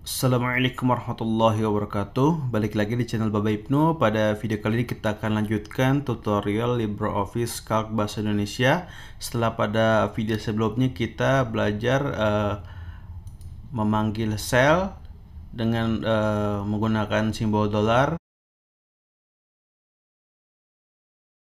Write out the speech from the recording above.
Assalamualaikum warahmatullahi wabarakatuh Balik lagi di channel Baba Ibnu Pada video kali ini kita akan lanjutkan tutorial LibreOffice Calc Bahasa Indonesia Setelah pada video sebelumnya kita belajar uh, memanggil sel dengan uh, menggunakan simbol dolar